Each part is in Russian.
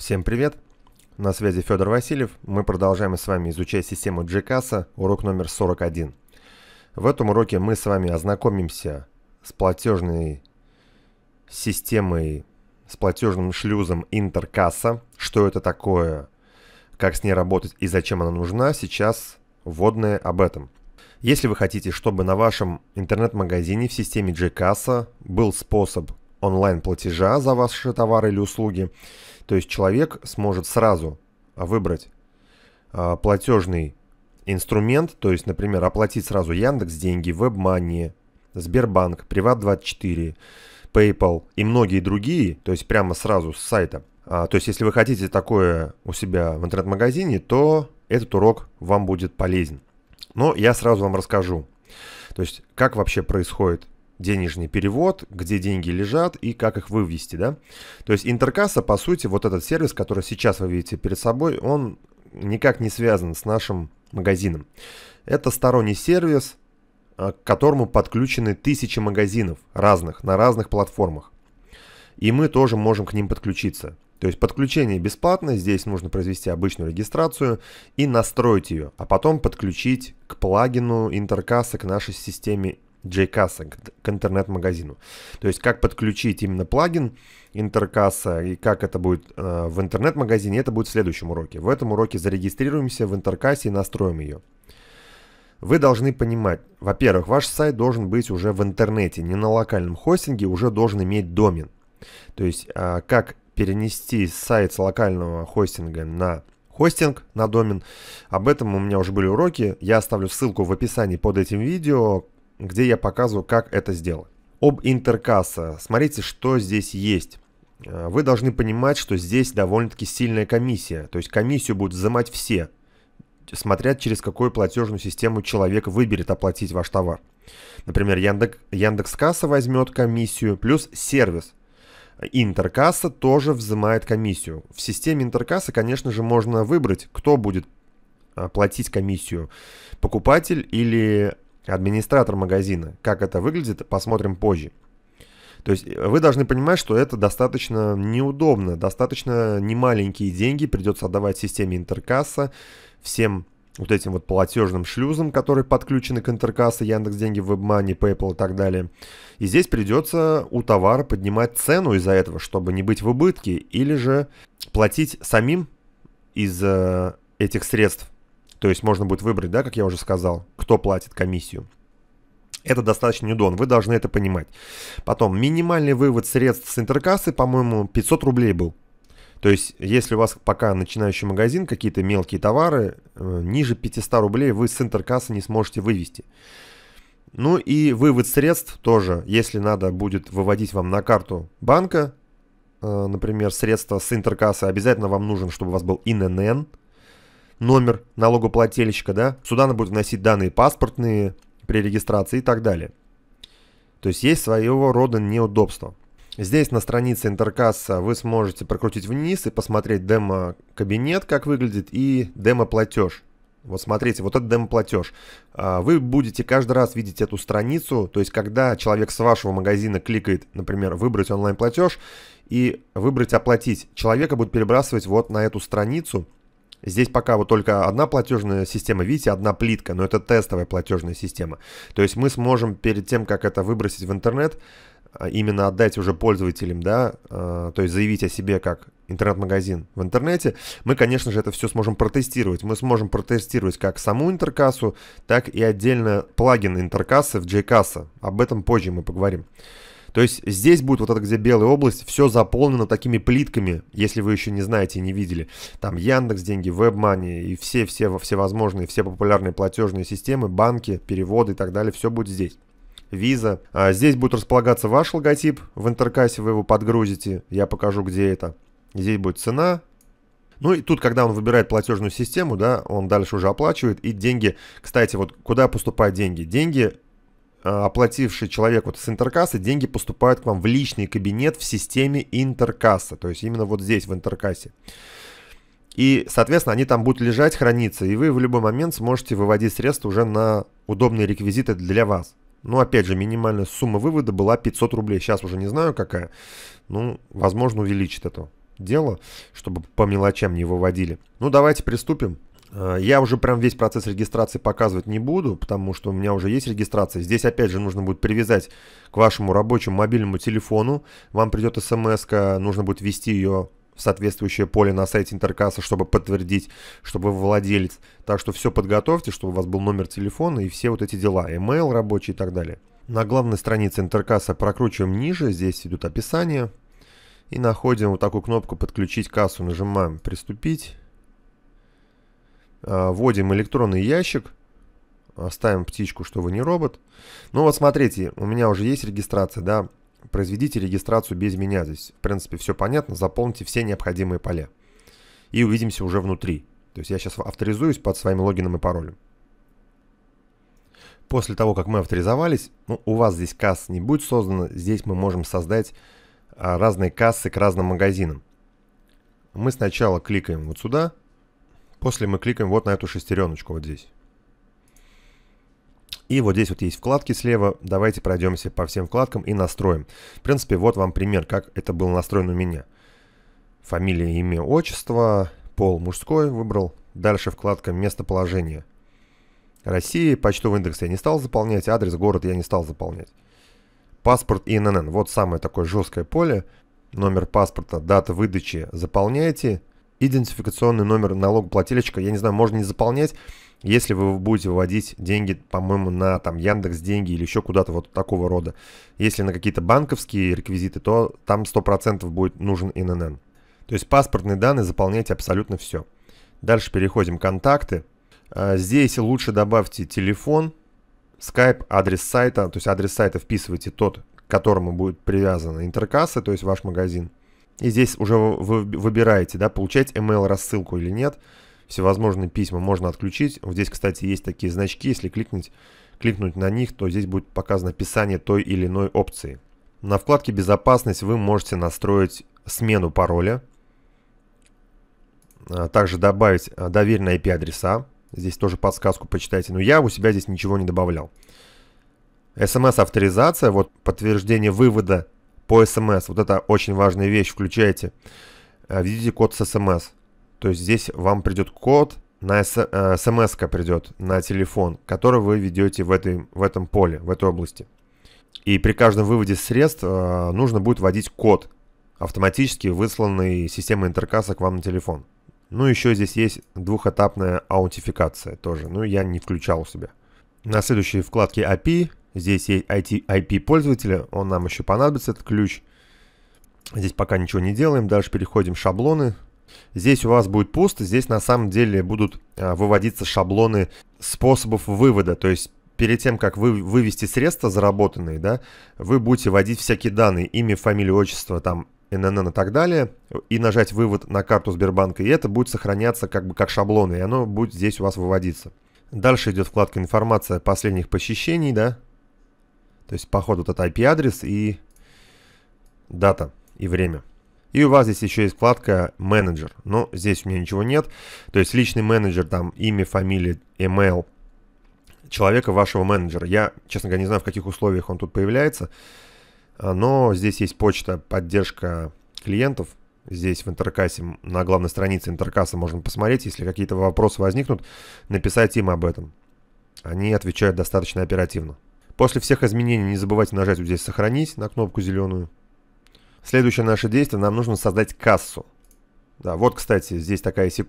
Всем привет! На связи Федор Васильев. Мы продолжаем с вами изучать систему GCAS, урок номер 41. В этом уроке мы с вами ознакомимся с платежной системой, с платежным шлюзом Интеркасса, что это такое, как с ней работать и зачем она нужна, сейчас вводное об этом. Если вы хотите, чтобы на вашем интернет-магазине в системе GCAS был способ онлайн-платежа за ваши товары или услуги. То есть человек сможет сразу выбрать а, платежный инструмент, то есть, например, оплатить сразу Яндекс деньги, WebMoney, Сбербанк, Приват24, PayPal и многие другие, то есть прямо сразу с сайта. А, то есть, если вы хотите такое у себя в интернет-магазине, то этот урок вам будет полезен. Но я сразу вам расскажу, то есть как вообще происходит денежный перевод, где деньги лежат и как их вывести, да. То есть интеркасса, по сути, вот этот сервис, который сейчас вы видите перед собой, он никак не связан с нашим магазином. Это сторонний сервис, а, к которому подключены тысячи магазинов разных, на разных платформах. И мы тоже можем к ним подключиться. То есть подключение бесплатно, здесь нужно произвести обычную регистрацию и настроить ее, а потом подключить к плагину интеркасса к нашей системе JCassa к интернет-магазину. То есть как подключить именно плагин Интеркасса и как это будет э, в интернет-магазине, это будет в следующем уроке. В этом уроке зарегистрируемся в Интеркассе и настроим ее. Вы должны понимать, во-первых, ваш сайт должен быть уже в интернете, не на локальном хостинге, уже должен иметь домен. То есть э, как перенести сайт с локального хостинга на хостинг на домен. Об этом у меня уже были уроки. Я оставлю ссылку в описании под этим видео где я показываю, как это сделать. Об интеркасса. Смотрите, что здесь есть. Э, вы должны понимать, что здесь довольно-таки сильная комиссия. То есть комиссию будут взимать все, смотря через какую платежную систему человек выберет оплатить ваш товар. Например, Яндекс, Яндекс.Касса возьмет комиссию, плюс сервис. Интеркасса тоже взимает комиссию. В системе Интеркасса, конечно же, можно выбрать, кто будет а, платить комиссию, покупатель или администратор магазина. Как это выглядит, посмотрим позже. То есть э, вы должны понимать, что это достаточно неудобно, достаточно немаленькие деньги придется отдавать системе интеркасса, всем вот этим вот платежным шлюзом, которые подключены к интеркассе, Яндекс Деньги, WebMoney, PayPal и так далее. И здесь придется у товара поднимать цену из-за этого, чтобы не быть в убытке, или же платить самим из э, этих средств то есть можно будет выбрать, да, как я уже сказал, кто платит комиссию. Это достаточно неудобно, вы должны это понимать. Потом, минимальный вывод средств с интеркассы, по-моему, 500 рублей был. То есть, если у вас пока начинающий магазин, какие-то мелкие товары, э, ниже 500 рублей вы с интеркассы не сможете вывести. Ну и вывод средств тоже, если надо будет выводить вам на карту банка, э, например, средства с интеркассы, обязательно вам нужен, чтобы у вас был ИНН, номер налогоплательщика, да, сюда она будет вносить данные паспортные при регистрации и так далее. То есть есть своего рода неудобства. Здесь на странице Интеркасса вы сможете прокрутить вниз и посмотреть демо-кабинет, как выглядит, и демо-платеж. Вот смотрите, вот это демо-платеж. А, вы будете каждый раз видеть эту страницу, то есть когда человек с вашего магазина кликает, например, «Выбрать онлайн-платеж» и «Выбрать оплатить», человека будет перебрасывать вот на эту страницу – Здесь пока вот только одна платежная система, видите, одна плитка, но это тестовая платежная система. То есть мы сможем перед тем, как это выбросить в интернет, а, именно отдать уже пользователям, да, а, то есть заявить о себе как интернет-магазин в интернете, мы, конечно же, это все сможем протестировать. Мы сможем протестировать как саму интеркассу, так и отдельно плагин интеркассы в JCassa. Об этом позже мы поговорим. То есть здесь будет вот эта где белая область, все заполнено такими плитками, если вы еще не знаете и не видели. Там Яндекс, деньги, WebMoney и все-все всевозможные, все популярные платежные системы, банки, переводы и так далее, все будет здесь. Виза. А здесь будет располагаться ваш логотип. В интеркассе вы его подгрузите. Я покажу, где это. Здесь будет цена, ну и тут, когда он выбирает платежную систему, да, он дальше уже оплачивает, и деньги, кстати, вот куда поступают деньги? Деньги Э, оплативший человек вот с интеркассы, деньги поступают к вам в личный кабинет в системе интеркасса. То есть именно вот здесь, в интеркассе. И, соответственно, они там будут лежать, храниться, и вы в любой момент сможете выводить средства уже на удобные реквизиты для вас. Ну, опять же, минимальная сумма вывода была 500 рублей. Сейчас уже не знаю какая. Ну, возможно, увеличит это дело, чтобы по мелочам не выводили. Ну, давайте приступим. Э, я уже прям весь процесс регистрации показывать не буду, потому что у меня уже есть регистрация. Здесь опять же нужно будет привязать к вашему рабочему мобильному телефону. Вам придет смс, нужно будет ввести ее в соответствующее поле на сайте Интеркасса, чтобы подтвердить, чтобы вы владелец. Так что все подготовьте, чтобы у вас был номер телефона и все вот эти дела, email рабочий и так далее. На главной странице Интеркасса прокручиваем ниже, здесь идут описания. И находим вот такую кнопку «Подключить кассу», нажимаем «Приступить». Э, вводим электронный ящик. Э, ставим птичку, что вы не робот. Ну вот смотрите, у меня уже есть регистрация, да. Произведите регистрацию без меня здесь. В принципе, все понятно. Заполните все необходимые поля. И увидимся уже внутри. То есть я сейчас авторизуюсь под своим логином и паролем. После того, как мы авторизовались, ну, у вас здесь касс не будет создано. Здесь мы можем создать а, разные кассы к разным магазинам. Мы сначала кликаем вот сюда – После мы кликаем вот на эту шестереночку вот здесь. И вот здесь вот есть вкладки слева. Давайте пройдемся по всем вкладкам и настроим. В принципе, вот вам пример, как это было настроено у меня. Фамилия, имя, отчество, пол мужской выбрал. Дальше вкладка местоположение. России, почтовый индекс я не стал заполнять, адрес, город я не стал заполнять. Паспорт и ННН. Вот самое такое жесткое поле. Номер паспорта, дата выдачи заполняете идентификационный номер налогоплательщика, я не знаю, можно не заполнять, если вы будете выводить деньги, по-моему, на там Яндекс деньги или еще куда-то вот такого рода. Если на какие-то банковские реквизиты, то там 100% будет нужен ИНН. То есть паспортные данные заполняйте абсолютно все. Дальше переходим к контакты. А, здесь лучше добавьте телефон, Skype, адрес сайта, то есть адрес сайта вписывайте тот, к которому будет привязана интеркасса, то есть ваш магазин – и здесь уже вы выбираете, да, получать email рассылку или нет. Всевозможные письма можно отключить. Вот здесь, кстати, есть такие значки. Если кликнуть, кликнуть на них, то здесь будет показано описание той или иной опции. На вкладке «Безопасность» вы можете настроить смену пароля. А, также добавить а, доверенные IP-адреса. Здесь тоже подсказку почитайте. Но я у себя здесь ничего не добавлял. SMS авторизация вот подтверждение вывода по смс. Вот это очень важная вещь, включайте. Э, введите код с смс. То есть здесь вам придет код, на э, смс придет на телефон, который вы ведете в, этой, в этом поле, в этой области. И при каждом выводе средств э, нужно будет вводить код, автоматически высланный системой интеркасса к вам на телефон. Ну, еще здесь есть двухэтапная аутентификация тоже. Ну, я не включал у себя. На следующей вкладке API Здесь есть IP пользователя, он нам еще понадобится, этот ключ. Здесь пока ничего не делаем, дальше переходим в шаблоны. Здесь у вас будет пусто, здесь на самом деле будут а, выводиться шаблоны способов вывода, то есть перед тем, как вы вывести средства заработанные, да, вы будете вводить всякие данные, имя, фамилию, отчество, там, ННН и так далее, и нажать «Вывод на карту Сбербанка», и это будет сохраняться как бы как шаблоны, и оно будет здесь у вас выводиться. Дальше идет вкладка «Информация последних посещений», да, то есть, походу, вот это IP-адрес и дата и время. И у вас здесь еще есть вкладка «Менеджер». Но здесь у меня ничего нет. То есть личный менеджер, там имя, фамилия, email человека, вашего менеджера. Я, честно говоря, не знаю, в каких условиях он тут появляется. А, но здесь есть почта, поддержка клиентов. Здесь в Интеркассе, на главной странице Интеркасса можно посмотреть. Если какие-то вопросы возникнут, написать им об этом. Они отвечают достаточно оперативно. После всех изменений не забывайте нажать вот здесь «Сохранить» на кнопку зеленую. Следующее наше действие, нам нужно создать кассу. Да, вот, кстати, здесь такая есть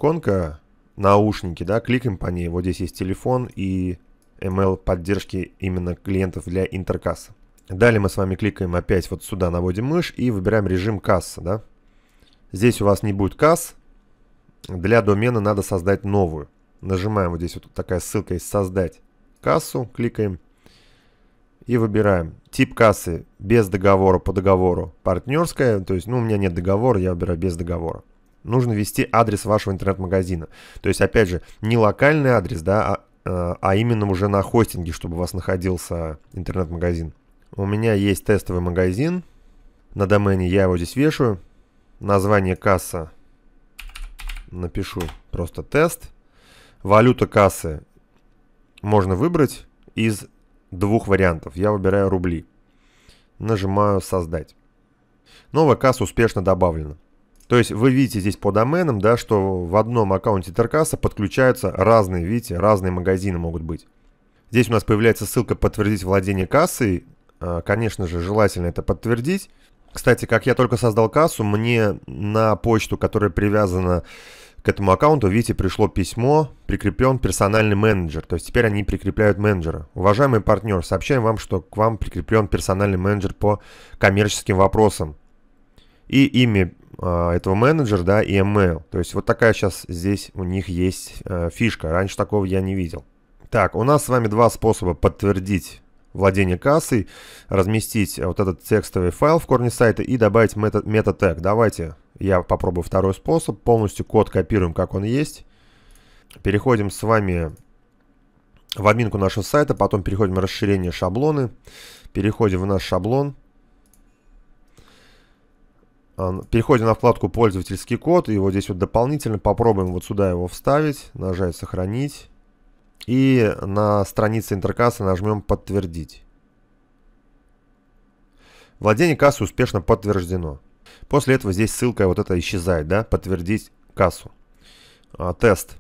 наушники, да, кликаем по ней, вот здесь есть телефон и ML поддержки именно клиентов для интеркасса. Далее мы с вами кликаем опять вот сюда, наводим мышь и выбираем режим касса, да. Здесь у вас не будет касс, для домена надо создать новую. Нажимаем вот здесь вот такая ссылка есть «Создать кассу», кликаем – и выбираем. Тип кассы без договора по договору партнерская, то есть ну, у меня нет договора, я выбираю без договора. Нужно ввести адрес вашего интернет-магазина. То есть, опять же, не локальный адрес, да, а, э, а именно уже на хостинге, чтобы у вас находился интернет-магазин. У меня есть тестовый магазин на домене, я его здесь вешаю. Название касса напишу просто тест. Валюта кассы можно выбрать из двух вариантов. Я выбираю рубли. Нажимаю «Создать». Новая касса успешно добавлена. То есть вы видите здесь по доменам, да, что в одном аккаунте Теркаса подключаются разные, видите, разные магазины могут быть. Здесь у нас появляется ссылка «Подтвердить владение кассой». А, конечно же, желательно это подтвердить. Кстати, как я только создал кассу, мне на почту, которая привязана к этому аккаунту, видите, пришло письмо, прикреплен персональный менеджер, то есть теперь они прикрепляют менеджера. Уважаемый партнер, сообщаем вам, что к вам прикреплен персональный менеджер по коммерческим вопросам. И имя а, этого менеджера, да, и email. То есть вот такая сейчас здесь у них есть э, фишка. Раньше такого я не видел. Так, у нас с вами два способа подтвердить владение кассой, разместить вот этот текстовый файл в корне сайта и добавить метод тег Давайте я попробую второй способ. Полностью код копируем, как он есть. Переходим с вами в админку нашего сайта, потом переходим в расширение шаблоны. Переходим в наш шаблон. Переходим на вкладку «Пользовательский код». И вот здесь вот дополнительно попробуем вот сюда его вставить. Нажать «Сохранить». И на странице интеркассы нажмем «Подтвердить». Владение кассы успешно подтверждено. После этого здесь ссылка вот эта исчезает, да, подтвердить кассу. А, тест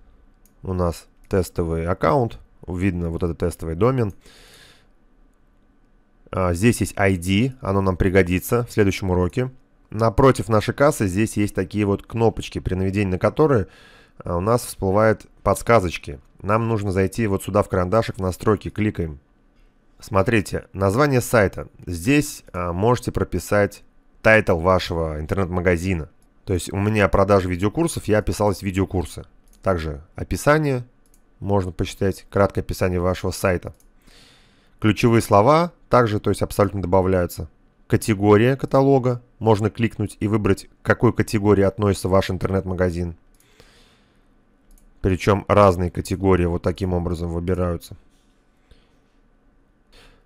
у нас тестовый аккаунт, видно вот этот тестовый домен. А, здесь есть ID, оно нам пригодится в следующем уроке. Напротив нашей кассы здесь есть такие вот кнопочки, при наведении на которые а, у нас всплывают подсказочки. Нам нужно зайти вот сюда в карандашик в настройки, кликаем. Смотрите, название сайта. Здесь а, можете прописать тайтл вашего интернет-магазина. То есть у меня продажи видеокурсов, я описалась видеокурсы. Также описание, можно почитать, краткое описание вашего сайта. Ключевые слова также, то есть абсолютно добавляются. Категория каталога, можно кликнуть и выбрать, к какой категории относится ваш интернет-магазин. Причем разные категории вот таким образом выбираются.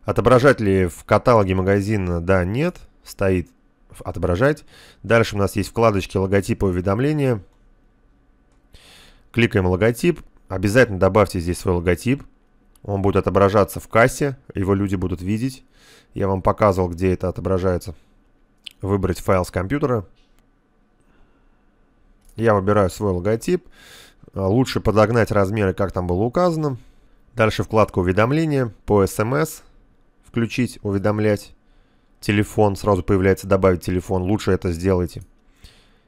Отображать ли в каталоге магазина, да, нет, стоит отображать. Дальше у нас есть вкладочки логотипа уведомления. Кликаем логотип. Обязательно добавьте здесь свой логотип. Он будет отображаться в кассе, его люди будут видеть. Я вам показывал, где это отображается. Выбрать файл с компьютера. Я выбираю свой логотип. А, лучше подогнать размеры, как там было указано. Дальше вкладка «Уведомления» по СМС. Эм Включить «Уведомлять» телефон, сразу появляется добавить телефон, лучше это сделайте.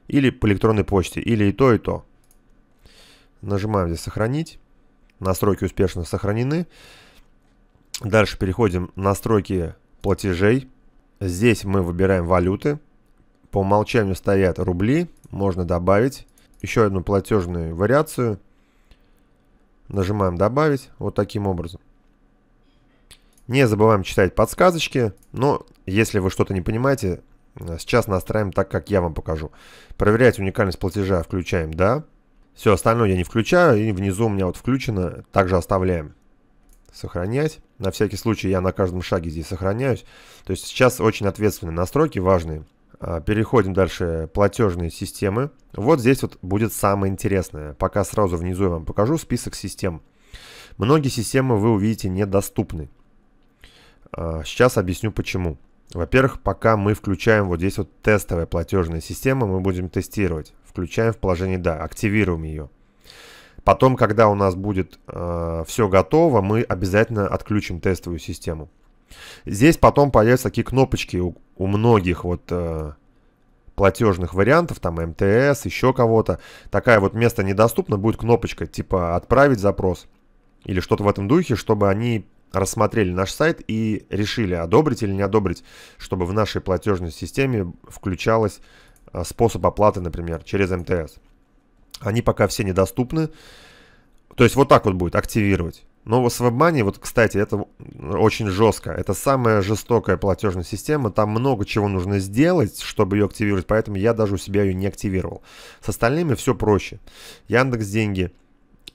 Или по электронной почте, или и то, и то. Нажимаем здесь сохранить. Настройки успешно сохранены. Дальше переходим в настройки платежей. Здесь мы выбираем валюты. По умолчанию стоят рубли. Можно добавить еще одну платежную вариацию. Нажимаем добавить вот таким образом. Не забываем читать подсказочки, но если вы что-то не понимаете, э, сейчас настраиваем так, как я вам покажу. Проверять уникальность платежа включаем «Да». Все остальное я не включаю, и внизу у меня вот включено, также оставляем. Сохранять. На всякий случай я на каждом шаге здесь сохраняюсь. То есть сейчас очень ответственные настройки, важные. А, переходим дальше, платежные системы. Вот здесь вот будет самое интересное. Пока сразу внизу я вам покажу список систем. Многие системы вы увидите недоступны. А, сейчас объясню почему. Во-первых, пока мы включаем вот здесь вот тестовая платежная система, мы будем тестировать. Включаем в положение «Да», активируем ее. Потом, когда у нас будет э, а, все готово, мы обязательно отключим тестовую систему. Здесь потом появятся такие кнопочки у, у многих вот э, платежных вариантов, там МТС, еще кого-то. Такая вот место недоступно, будет кнопочка типа «Отправить запрос» или что-то в этом духе, чтобы они рассмотрели наш сайт и решили, одобрить или не одобрить, чтобы в нашей платежной системе включалась а, способ оплаты, например, через МТС. Они пока все недоступны. То есть вот так вот будет активировать. Но в WebMoney, вот, кстати, это очень жестко. Это самая жестокая платежная система. Там много чего нужно сделать, чтобы ее активировать. Поэтому я даже у себя ее не активировал. С остальными все проще. Яндекс деньги –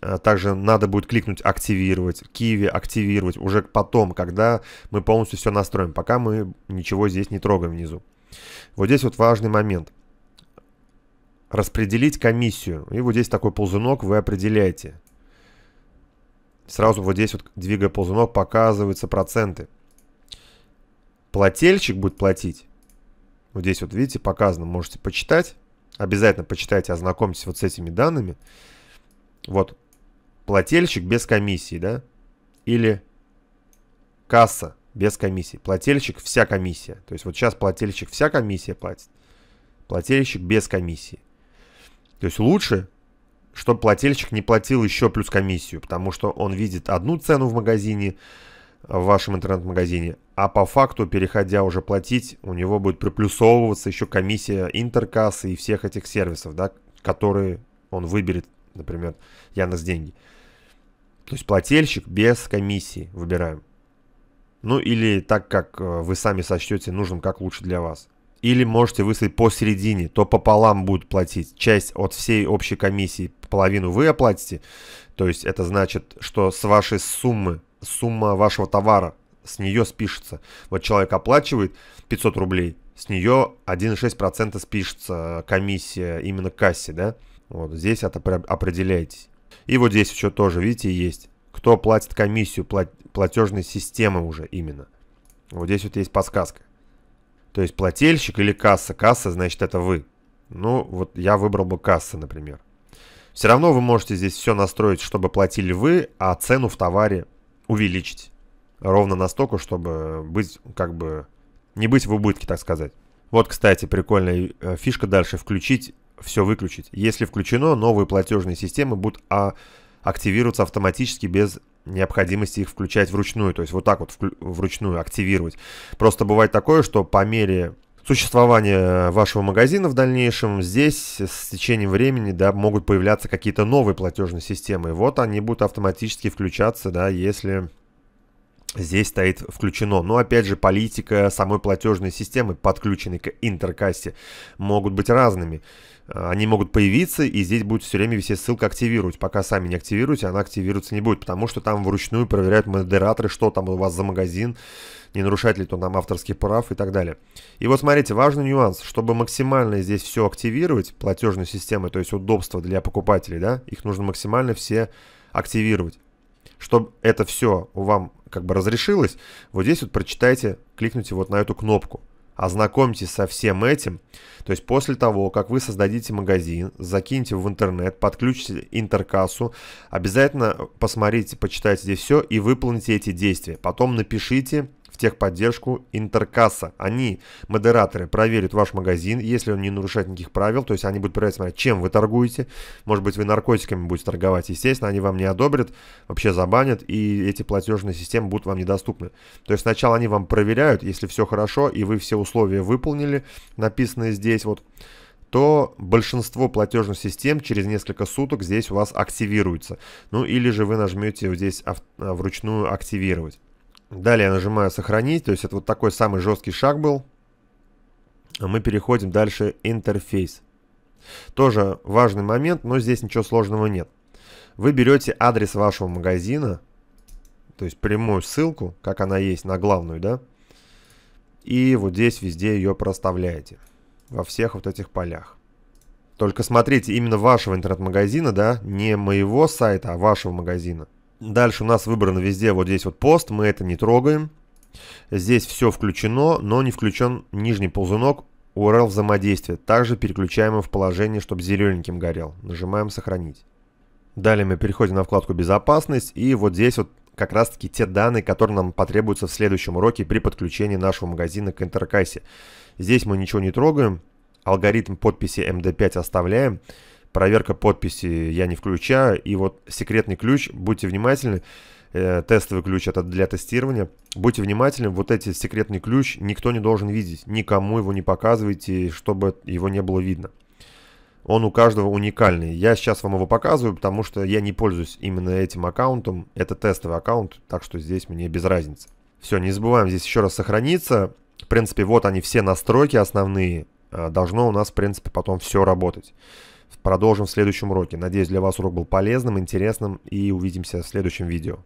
Э, также надо будет кликнуть «Активировать», «Киви», «Активировать» уже потом, когда мы полностью все настроим, пока мы ничего здесь не трогаем внизу. Вот здесь вот важный момент. Распределить комиссию. И вот здесь такой ползунок вы определяете. Сразу вот здесь вот, двигая ползунок, показываются проценты. Плательщик будет платить. Вот здесь вот, видите, показано, можете почитать. Обязательно почитайте, ознакомьтесь вот с этими данными. Вот, Плательщик без комиссии, да? Или касса без комиссии. Плательщик вся комиссия. То есть вот сейчас плательщик вся комиссия платит. Плательщик без комиссии. То есть лучше, чтобы плательщик не платил еще плюс комиссию, потому что он видит одну цену в магазине, в вашем интернет-магазине, а по факту, переходя уже платить, у него будет приплюсовываться еще комиссия интеркассы и всех этих сервисов, да, которые он выберет например, Яндекс Деньги. То есть плательщик без комиссии выбираем. Ну или так, как э, вы сами сочтете нужным, как лучше для вас. Или можете выставить посередине, то пополам будут платить. Часть от всей общей комиссии, половину вы оплатите. То есть это значит, что с вашей суммы, сумма вашего товара, с нее спишется. Вот человек оплачивает 500 рублей, с нее 1,6% спишется э, комиссия именно кассе, да? Вот здесь это определяйтесь. И вот здесь еще тоже, видите, есть. Кто платит комиссию плат платежной системы уже именно. Вот здесь вот есть подсказка. То есть плательщик или касса. Касса, значит, это вы. Ну, вот я выбрал бы касса, например. Все равно вы можете здесь все настроить, чтобы платили вы, а цену в товаре увеличить. Ровно настолько, чтобы быть, как бы, не быть в убытке, так сказать. Вот, кстати, прикольная э, фишка дальше. Включить все выключить. Если включено, новые платежные системы будут а, активироваться автоматически без необходимости их включать вручную. То есть вот так вот вручную активировать. Просто бывает такое, что по мере существования вашего магазина в дальнейшем здесь с течением времени да, могут появляться какие-то новые платежные системы. Вот они будут автоматически включаться, да, если здесь стоит включено. Но опять же, политика самой платежной системы, подключенной к интеркассе, могут быть разными. А, они могут появиться, и здесь будет все время висеть ссылка «Активировать». Пока сами не активируете, она активироваться не будет, потому что там вручную проверяют модераторы, что там у вас за магазин, не нарушает ли то нам авторских прав и так далее. И вот смотрите, важный нюанс. Чтобы максимально здесь все активировать, платежную систему, то есть удобство для покупателей, да, их нужно максимально все активировать. Чтобы это все вам как бы разрешилось, вот здесь вот прочитайте, кликните вот на эту кнопку. Ознакомьтесь со всем этим. То есть после того, как вы создадите магазин, закиньте в интернет, подключите интеркассу, обязательно посмотрите, почитайте здесь все и выполните эти действия. Потом напишите в техподдержку Интеркасса. Они, модераторы, проверят ваш магазин, если он не нарушает никаких правил, то есть они будут проверять, смотреть, чем вы торгуете. Может быть, вы наркотиками будете торговать, естественно, они вам не одобрят, вообще забанят, и эти платежные системы будут вам недоступны. То есть сначала они вам проверяют, если все хорошо, и вы все условия выполнили, написанные здесь вот, то большинство платежных систем через несколько суток здесь у вас активируется. Ну или же вы нажмете здесь а, вручную активировать. Далее я нажимаю «Сохранить», то есть это вот такой самый жесткий шаг был. А мы переходим дальше «Интерфейс». Тоже важный момент, но здесь ничего сложного нет. Вы берете адрес вашего магазина, то есть прямую ссылку, как она есть, на главную, да, и вот здесь везде ее проставляете, во всех вот этих полях. Только смотрите, именно вашего интернет-магазина, да, не моего сайта, а вашего магазина. Дальше у нас выбрано везде вот здесь вот пост, мы это не трогаем. Здесь все включено, но не включен нижний ползунок URL взаимодействия. Также переключаем его в положение, чтобы зелененьким горел. Нажимаем «Сохранить». Далее мы переходим на вкладку «Безопасность» и вот здесь вот как раз таки те данные, которые нам потребуются в следующем уроке при подключении нашего магазина к интеркассе. Здесь мы ничего не трогаем, алгоритм подписи MD5 оставляем проверка подписи я не включаю. И вот секретный ключ, будьте внимательны, э, тестовый ключ это для тестирования. Будьте внимательны, вот эти секретный ключ никто не должен видеть, никому его не показывайте, чтобы его не было видно. Он у каждого уникальный. Я сейчас вам его показываю, потому что я не пользуюсь именно этим аккаунтом. Это тестовый аккаунт, так что здесь мне без разницы. Все, не забываем здесь еще раз сохраниться. В принципе, вот они все настройки основные. А должно у нас, в принципе, потом все работать продолжим в следующем уроке. Надеюсь, для вас урок был полезным, интересным и увидимся в следующем видео.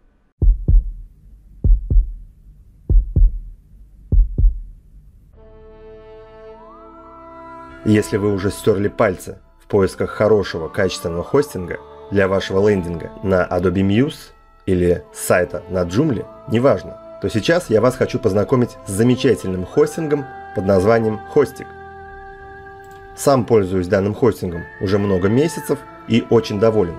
Если вы уже стерли пальцы в поисках хорошего качественного хостинга для вашего лендинга на Adobe Muse или сайта на Joomla, неважно, то сейчас я вас хочу познакомить с замечательным хостингом под названием Hostik. Сам пользуюсь данным хостингом уже много месяцев и очень доволен.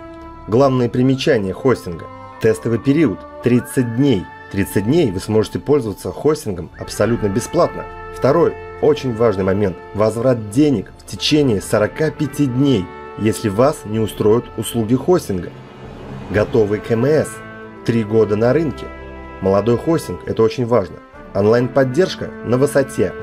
Главные примечания хостинга. Тестовый период 30 дней. 30 дней вы сможете пользоваться хостингом абсолютно бесплатно. Второй очень важный момент – возврат денег в течение 45 дней, если вас не устроят услуги хостинга. Готовый КМС – 3 года на рынке. Молодой хостинг – это очень важно. Онлайн-поддержка на высоте –